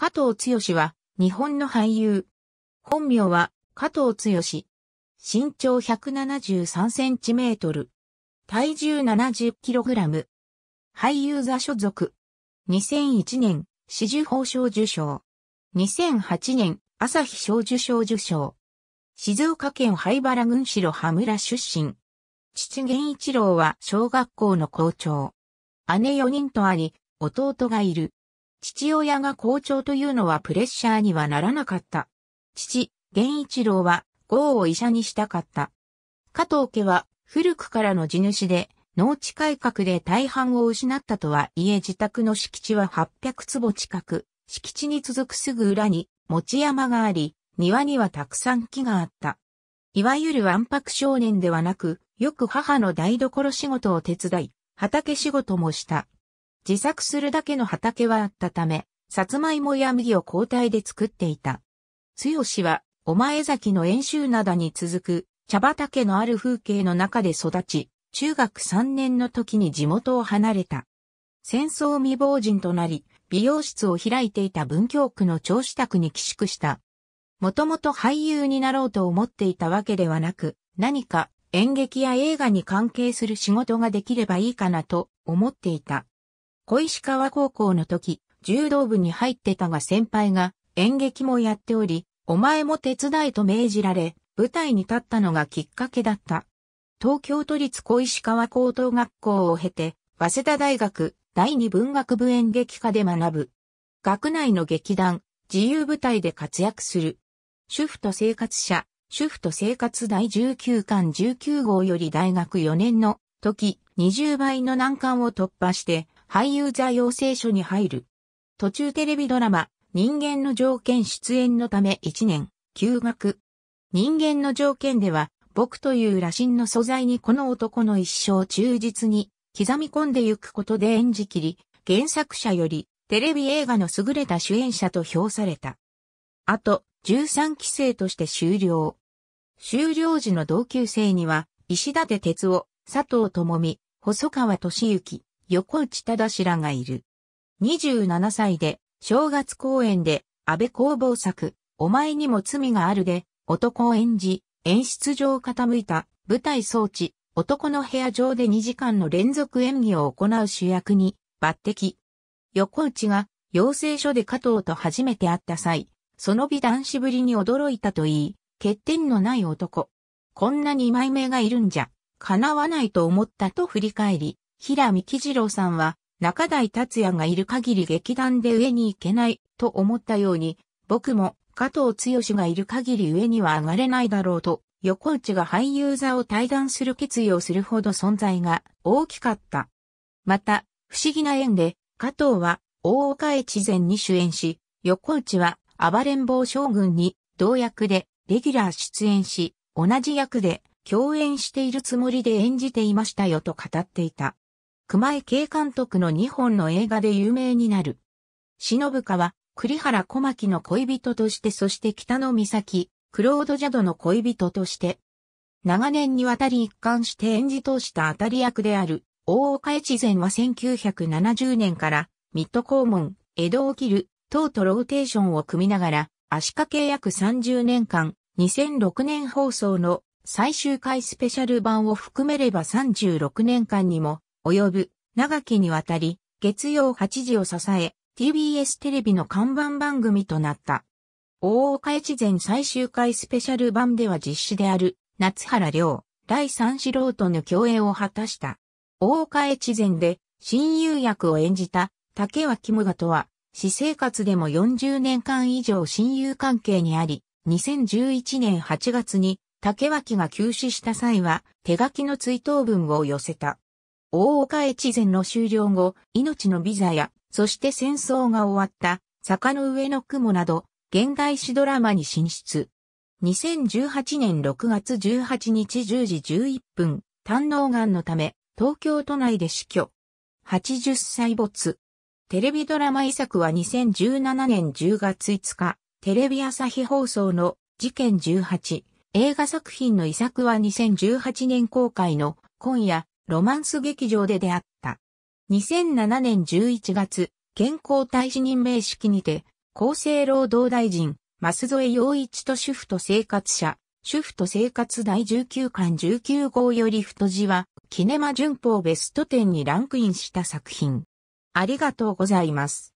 加藤剛は、日本の俳優。本名は、加藤剛。身長173センチメートル。体重70キログラム。俳優座所属。2001年、四十宝賞受賞。2008年、朝日小受賞受賞。静岡県灰原郡城羽村出身。父源一郎は小学校の校長。姉4人とあり、弟がいる。父親が校長というのはプレッシャーにはならなかった。父、源一郎は、豪を医者にしたかった。加藤家は、古くからの地主で、農地改革で大半を失ったとはいえ自宅の敷地は800坪近く、敷地に続くすぐ裏に持山があり、庭にはたくさん木があった。いわゆるわんぱく少年ではなく、よく母の台所仕事を手伝い、畑仕事もした。自作するだけの畑はあったため、さつまいもや麦を交代で作っていた。つよしは、お前崎の演習灘に続く茶畑のある風景の中で育ち、中学3年の時に地元を離れた。戦争未亡人となり、美容室を開いていた文京区の長子宅に寄宿した。もともと俳優になろうと思っていたわけではなく、何か演劇や映画に関係する仕事ができればいいかなと思っていた。小石川高校の時、柔道部に入ってたが先輩が演劇もやっており、お前も手伝いと命じられ、舞台に立ったのがきっかけだった。東京都立小石川高等学校を経て、早稲田大学第二文学部演劇科で学ぶ。学内の劇団、自由舞台で活躍する。主婦と生活者、主婦と生活第19巻19号より大学4年の時、20倍の難関を突破して、俳優座養成所に入る。途中テレビドラマ、人間の条件出演のため1年、休学。人間の条件では、僕という羅針の素材にこの男の一生忠実に刻み込んでゆくことで演じきり、原作者よりテレビ映画の優れた主演者と評された。あと、13期生として終了。終了時の同級生には、石立哲夫、佐藤智美、細川敏之、横内忠らがいる。27歳で、正月公演で、安倍工房作、お前にも罪があるで、男を演じ、演出上傾いた、舞台装置、男の部屋上で2時間の連続演技を行う主役に、抜擢。横内が、養成所で加藤と初めて会った際、その美男子ぶりに驚いたと言い、欠点のない男。こんな二枚目がいるんじゃ、叶わないと思ったと振り返り、平見喜次郎さんは、中台達也がいる限り劇団で上に行けないと思ったように、僕も加藤剛がいる限り上には上がれないだろうと、横内が俳優座を退団する決意をするほど存在が大きかった。また、不思議な縁で、加藤は大岡越前に主演し、横内は暴れん坊将軍に同役でレギュラー出演し、同じ役で共演しているつもりで演じていましたよと語っていた。熊井慶監督の2本の映画で有名になる。忍かは、栗原小牧の恋人としてそして北の岬、クロード・ジャドの恋人として、長年にわたり一貫して演じ通した当たり役である、大岡越前は1970年から、ミッド公文、江戸を切る、等とローテーションを組みながら、足掛け約30年間、2006年放送の最終回スペシャル版を含めれば36年間にも及ぶ長きにわたり、月曜8時を支え、TBS テレビの看板番組となった。大岡越前最終回スペシャル版では実施である、夏原良、第三四郎との共演を果たした。大岡越前で親友役を演じた竹脇無我とは、私生活でも40年間以上親友関係にあり、2011年8月に竹脇が急死した際は手書きの追悼文を寄せた。大岡越前の終了後、命のビザや、そして戦争が終わった、坂の上の雲など、現代史ドラマに進出。2018年6月18日10時11分、胆のうがんのため、東京都内で死去。80歳没。テレビドラマ遺作は2017年10月5日、テレビ朝日放送の事件18。映画作品の遺作は2018年公開の今夜、ロマンス劇場で出会った。2007年11月、健康大使任命式にて、厚生労働大臣、舛添陽一と主婦と生活者、主婦と生活第19巻19号より太字は、キネマ旬報ベスト10にランクインした作品。ありがとうございます。